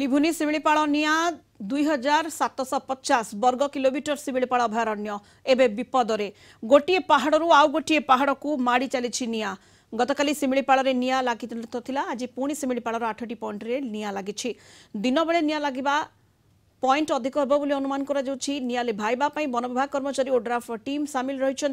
લીભુની શિમિળીપાળ નિયાં ଦୁଇ ହଜାର ସାତଶହ ପଚାଶ ବର୍ଗ କିଲୋମିଟର ଶିମିଳିପାଳ ଅଭୟାରଣ୍ୟ ଏବେ ବିପଦରେ ଗୋଟିଏ ପାହାଡ଼ରୁ ଆଉ ଗୋଟିଏ ପାହାଡ଼କୁ ମାଡ଼ି ଚାଲିଛି ନିଆଁ ଗତକାଲି ଶିମିଳିପାଳରେ ନିଆଁ ଲାଗି ଥିଲା ଆଜି ପୁଣି ଶିମିଳିପାଳର ଆଠଟି ପଏଣ୍ଟରେ ନିଆଁ ଲାଗିଛି ଦିନବେଳେ ନିଆଁ ଲାଗିବା পয়েন্ট অধিক হব বলে অনুমান করা যাচ্ছে নিয়া লিভাইবা পাই বন বিভাগ কর্মচারী ও ড্রাফ টিম সামিল রয়েছেন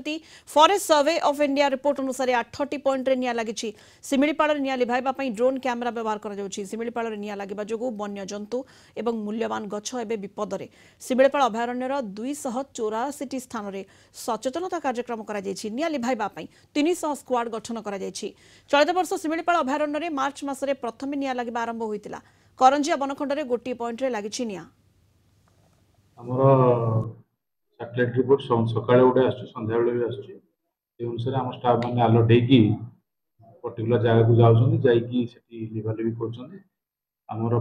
forest survey of India report অনুসারে আঠটি পয়েন্টে নিয়া লাগিছে শিমিলিপাড়ে নিয়া লিভাইবা পাই ড্রোন ক্যামেরা ব্যবহার করা যাচ্ছে শিমিলিপাড়ে নিয়া লাগিবা যোগুঁ বন্যজন্তু এবং মূল্যবান গছ এবে বিপদরে শিমিলিপাড় অভয়ারণ্যর দুইশহ চৌরাশিটি স্থানরে সচেতনতা কার্যক্রম করা যাইছে নিয়া লিভাইবা পাই তিনশহ স্কোয়াড গঠন করা যাইছে চলিত বর্ষ শিমিলিপাড় অভয়ারণ্যরে মার্চ মাসরে প্রথমে নিয়া লাগিবা আরম্ভ হয়েছিল করঞ্জিয়া বনখণ্ডরে গোটিয়ে পয়েন্টে লাগিছে নিয়া आमर रिपोर्ट सका गोटे आसा बेले भी मैंने आलर्ट हो पर्टिकुला जगह को जाकि लिभालिवि करमर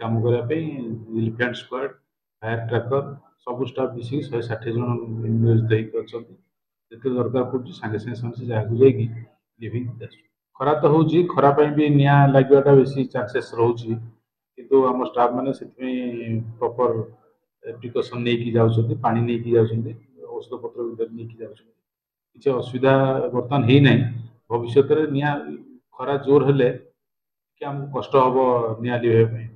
कम करने इलिफेन्ट स्क्वाड फायर ट्रैकर सब स्टाफ मिस षाठी जन नियोजित होते दरकार पड़े सागे सागे जगह लिविंग खरा तो हूँ खरापाई भी निया लगे बेस चानसेस रोचे किंतु आम स्टाफ मैंने प्रपर प्रिकसन नहीं कि औषधपत नहीं कि असुविधा बर्तमान ना भविष्य में निरा जोर कि आम कष्ट हम निया